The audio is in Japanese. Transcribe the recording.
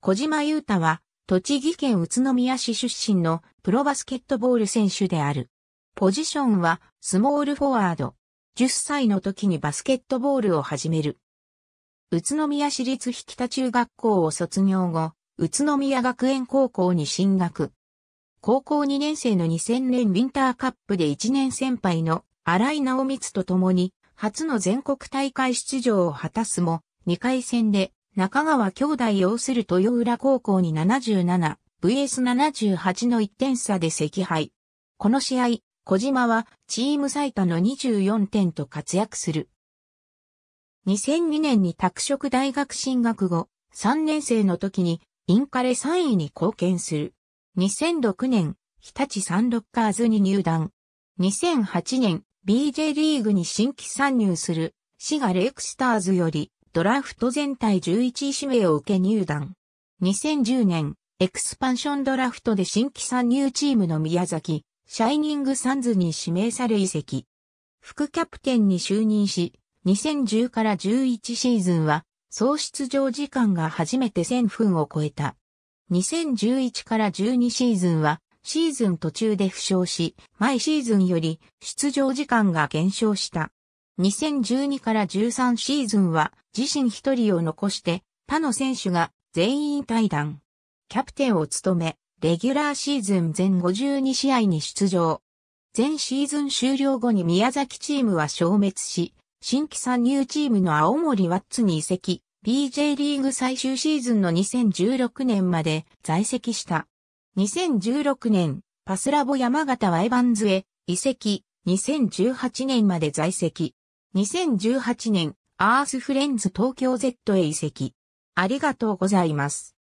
小島優太は、栃木県宇都宮市出身のプロバスケットボール選手である。ポジションはスモールフォワード。10歳の時にバスケットボールを始める。宇都宮市立引田中学校を卒業後、宇都宮学園高校に進学。高校2年生の2000年ウィンターカップで1年先輩の荒井直光と共に初の全国大会出場を果たすも、2回戦で中川兄弟要する豊浦高校に 77vs78 の1点差で惜敗。この試合、小島はチーム最多の24点と活躍する。2002年に拓殖大学進学後、3年生の時にインカレ3位に貢献する。2006年、日立サンロッカーズに入団。2008年、BJ リーグに新規参入する、滋賀レイクスターズよりドラフト全体11位指名を受け入団。2010年、エクスパンションドラフトで新規参入チームの宮崎、シャイニングサンズに指名され移籍。副キャプテンに就任し、2010から11シーズンは、総出場時間が初めて1000分を超えた。2011から12シーズンは、シーズン途中で負傷し、毎シーズンより出場時間が減少した。2012から13シーズンは、自身一人を残して他の選手が全員退団。キャプテンを務め、レギュラーシーズン全52試合に出場。全シーズン終了後に宮崎チームは消滅し、新規参入チームの青森ワッツに移籍、BJ リーグ最終シーズンの2016年まで在籍した。2016年、パスラボ山形ワイバンズへ移籍、2018年まで在籍。2018年、アースフレンズ東京 Z へ移籍。ありがとうございます。